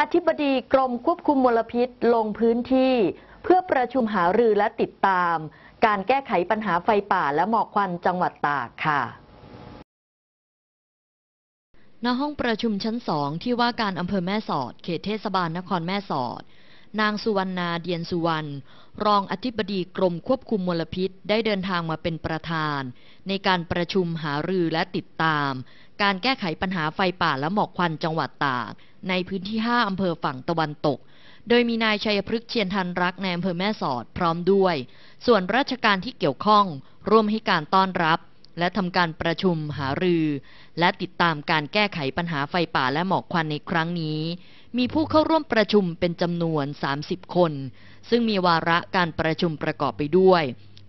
อธิบดีกรมควบคุมมลพิษลงพื้นที่ เพื่อประชุมหารือและติดตาม การแก้ไขปัญหาไฟป่าและหมอกควันจังหวัดตากค่ะณห้องประชุมชั้นสองที่ว่าการอำเภอแม่สอดเขตเทศบาลนครแม่สอดนางสุวรรณาเดียนสุวรรณรองอธิบดีกรมควบคุมมลพิษได้เดินทางมาเป็นประธาน ในการประชุมหารือและติดตาม การแก้ไขปัญหาไฟป่าและหมอกควันจังหวัดตาก ในพื้นที่ 5 อำเภอฝั่งตะวันตก โดยมีนายชัยพฤกษ์เชียนทันรักในอำเภอแม่สอดพร้อมด้วย ส่วนราชการที่เกี่ยวข้องร่วมให้การต้อนรับ และทำการประชุมหารือ และติดตามการแก้ไขปัญหาไฟป่าและหมอกควันในครั้งนี้มีผู้เข้าร่วมประชุมเป็นจำนวน 30 คน ซึ่งมีวาระการประชุมประกอบไปด้วย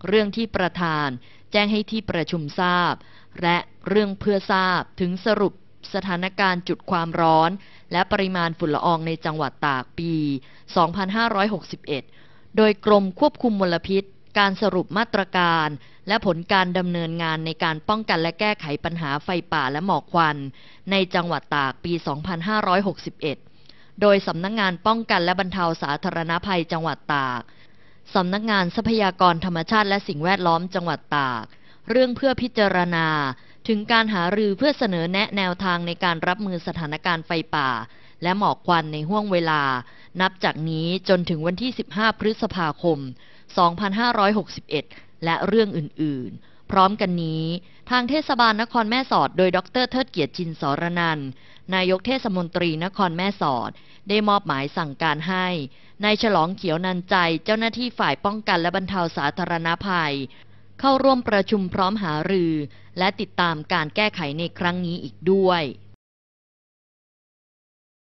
เรื่องที่ประธานแจ้งให้ที่ประชุมทราบ และเรื่องเพื่อทราบถึงสรุปสถานการณ์จุดความร้อน และปริมาณฝุ่นละอองในจังหวัดตากปี 2561 โดยกรมควบคุมมลพิษ การสรุปมาตรการ และผลการดำเนินงานในการป้องกันและแก้ไขปัญหาไฟป่าและหมอกควันในจังหวัดตากปี2561โดยสำนักงงานป้องกันและบรรเทาสาธารณภัยจังหวัดตาก สำนักงงานทรัพยากรธรรมชาติและสิ่งแวดล้อมจังหวัดตาก เรื่องเพื่อพิจารณา ถึงการหารือเพื่อเสนอแนะแนวทางในการรับมือสถานการณ์ไฟป่า และหมอกควันในห่วงเวลา นับจากนี้จนถึงวันที่ 15 พฤษภาคม 2561 และเรื่องอื่นๆพร้อมกันนี้ทางเทศบาลนครแม่สอดโดยดร เทิดเกียรติจินสรนัน นายกเทศมนตรีนครแม่สอดได้มอบหมายสั่งการให้นายฉลองเขียวนันใจเจ้าหน้าที่ฝ่ายป้องกันและบรรเทาสาธารณภัย เข้าร่วมประชุมพร้อมหารือ และติดตามการแก้ไขในครั้งนี้อีกด้วย